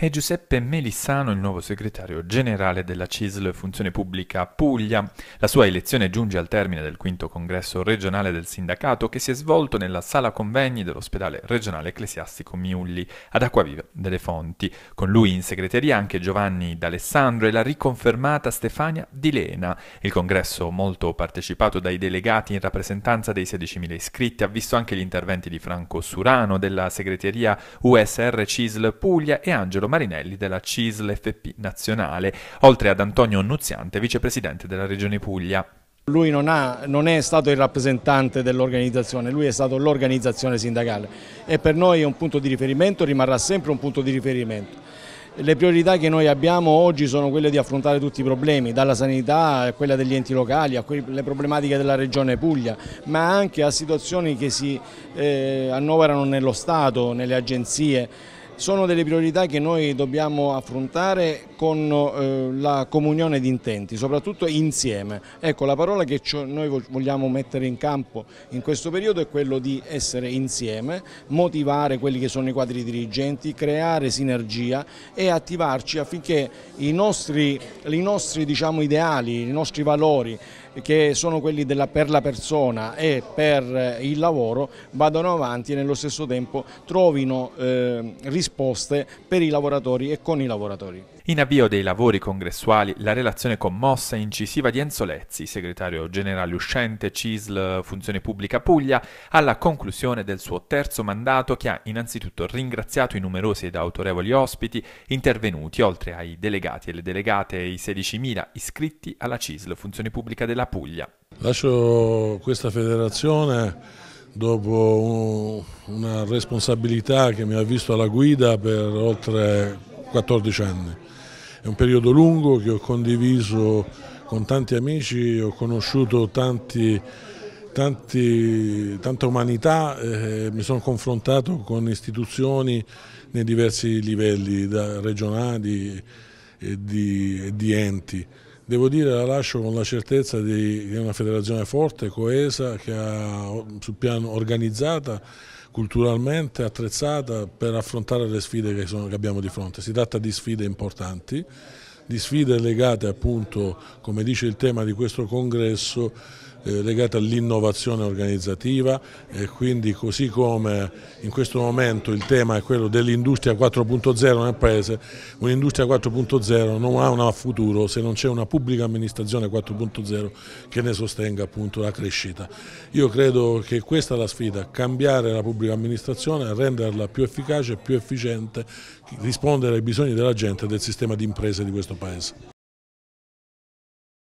e Giuseppe Melissano, il nuovo segretario generale della CISL Funzione Pubblica Puglia. La sua elezione giunge al termine del quinto congresso regionale del sindacato che si è svolto nella sala convegni dell'ospedale regionale ecclesiastico Miulli ad Acquaviva delle Fonti. Con lui in segreteria anche Giovanni D'Alessandro e la riconfermata Stefania Di Lena. Il congresso, molto partecipato dai delegati in rappresentanza dei 16.000 iscritti, ha visto anche gli interventi di Franco Surano della segreteria USR CISL Puglia e Angelo Carlo Marinelli della CISL FP nazionale, oltre ad Antonio Nuziante, vicepresidente della Regione Puglia. Lui non, ha, non, è stato il rappresentante dell'organizzazione, lui è stato l'organizzazione sindacale e per noi è un punto di riferimento, rimarrà sempre un punto di riferimento. Le priorità che noi abbiamo oggi sono quelle di affrontare tutti i problemi, dalla sanità a quella degli enti locali, a quelle problematiche della regione Puglia, ma anche a situazioni che si eh, annoverano nello Stato, nelle agenzie sono delle priorità che noi dobbiamo affrontare con eh, la comunione di intenti, soprattutto insieme. Ecco, la parola che noi vogliamo mettere in campo in questo periodo è quello di essere insieme, motivare quelli che sono i quadri dirigenti, creare sinergia e attivarci affinché i nostri, i nostri diciamo, ideali, i nostri valori, che sono quelli della, per la persona e per eh, il lavoro vadano avanti e nello stesso tempo trovino eh, risposte per i lavoratori e con i lavoratori. In avvio dei lavori congressuali la relazione commossa e incisiva di Enzo Lezzi, segretario generale uscente CISL Funzione Pubblica Puglia, alla conclusione del suo terzo mandato che ha innanzitutto ringraziato i numerosi ed autorevoli ospiti intervenuti, oltre ai delegati e le delegate e i 16.000 iscritti alla CISL Funzione Pubblica della Puglia. Lascio questa federazione dopo una responsabilità che mi ha visto alla guida per oltre 14 anni. È un periodo lungo che ho condiviso con tanti amici, ho conosciuto tanti, tanti, tanta umanità, eh, mi sono confrontato con istituzioni nei diversi livelli, da regionali e di, e di enti. Devo dire, la lascio con la certezza di, una federazione forte, coesa, che ha sul piano organizzata, culturalmente attrezzata per affrontare le sfide che, sono, che abbiamo di fronte. Si tratta di sfide importanti, di sfide legate appunto, come dice il tema di questo congresso, eh, legate all'innovazione organizzativa e quindi così come in questo momento il tema è quello dell'industria 4.0 nel Paese, un'industria 4.0 non ha un futuro se non c'è una pubblica amministrazione 4.0 che ne sostenga appunto la crescita. Io credo che questa è la sfida, cambiare la pubblica amministrazione, renderla più efficace, più efficiente, rispondere ai bisogni della gente e del sistema di imprese di questo Paese.